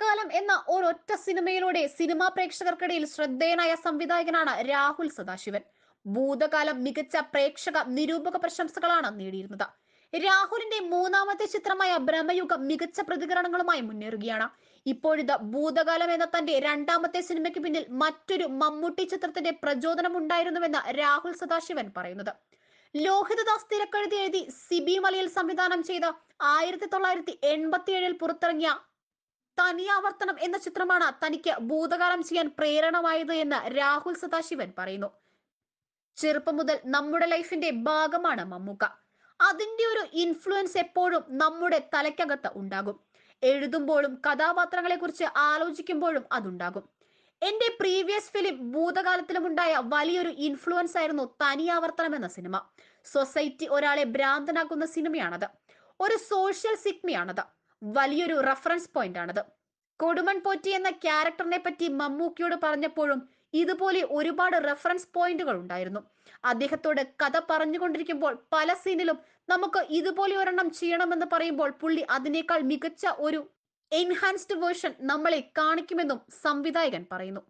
ദീർഘകാലം എന്ന ഒരൊറ്റ സിനിമയിലൂടെ സിനിമാ പ്രേക്ഷകർക്കിടയിൽ ശ്രദ്ധേയനായ സംവിധായകനാണ് രാഹുൽ സദാശിവൻ ഭൂതകാലം മികച്ച പ്രേക്ഷക നിരൂപക പ്രശംസകളാണ് നേടിയിരുന്നത് രാഹുലിന്റെ മൂന്നാമത്തെ ചിത്രമായ ബ്രഹ്മയുഗം മികച്ച പ്രതികരണങ്ങളുമായി മുന്നേറുകയാണ് ഇപ്പോഴിത് ഭൂതകാലം എന്ന തന്റെ രണ്ടാമത്തെ സിനിമയ്ക്ക് പിന്നിൽ മറ്റൊരു മമ്മൂട്ടി ചിത്രത്തിന്റെ പ്രചോദനം ഉണ്ടായിരുന്നുവെന്ന് രാഹുൽ സദാശിവൻ പറയുന്നത് ലോഹിതദാസ് തിരക്കെഴുതി എഴുതി സിബി മലയിൽ സംവിധാനം ചെയ്ത ആയിരത്തി തൊള്ളായിരത്തി എൺപത്തിയേഴിൽ പുറത്തിറങ്ങിയ തനിയാവർത്തനം എന്ന ചിത്രമാണ് തനിക്ക് ഭൂതകാലം ചെയ്യാൻ പ്രേരണമായത് എന്ന് രാഹുൽ സദാശിവൻ പറയുന്നു ചെറുപ്പം മുതൽ നമ്മുടെ ലൈഫിന്റെ ഭാഗമാണ് മമ്മൂക്ക അതിന്റെ ഒരു ഇൻഫ്ലുവൻസ് എപ്പോഴും നമ്മുടെ തലയ്ക്കകത്ത് ഉണ്ടാകും എഴുതുമ്പോഴും കഥാപാത്രങ്ങളെ കുറിച്ച് ആലോചിക്കുമ്പോഴും അതുണ്ടാകും എന്റെ പ്രീവിയസ് ഫിലിം ഭൂതകാലത്തിലും ഉണ്ടായ വലിയൊരു ഇൻഫ്ലുവൻസ് ആയിരുന്നു തനിയാവർത്തനം എന്ന സിനിമ സൊസൈറ്റി ഒരാളെ ഭ്രാന്തനാക്കുന്ന സിനിമയാണത് ഒരു സോഷ്യൽ സിഗ്മയാണത് വലിയൊരു റഫറൻസ് പോയിന്റ് ആണത് കൊടുമൺ പോറ്റി എന്ന ക്യാരക്ടറിനെ പറ്റി മമ്മൂക്കിയോട് പറഞ്ഞപ്പോഴും ഇതുപോലെ ഒരുപാട് റെഫറൻസ് പോയിന്റുകൾ ഉണ്ടായിരുന്നു അദ്ദേഹത്തോട് കഥ പറഞ്ഞുകൊണ്ടിരിക്കുമ്പോൾ പല സീനിലും നമുക്ക് ഇതുപോലെ ഒരെണ്ണം ചെയ്യണമെന്ന് പറയുമ്പോൾ പുള്ളി അതിനേക്കാൾ മികച്ച ഒരു എൻഹാൻസ്ഡ് വേർഷൻ നമ്മളെ കാണിക്കുമെന്നും സംവിധായകൻ പറയുന്നു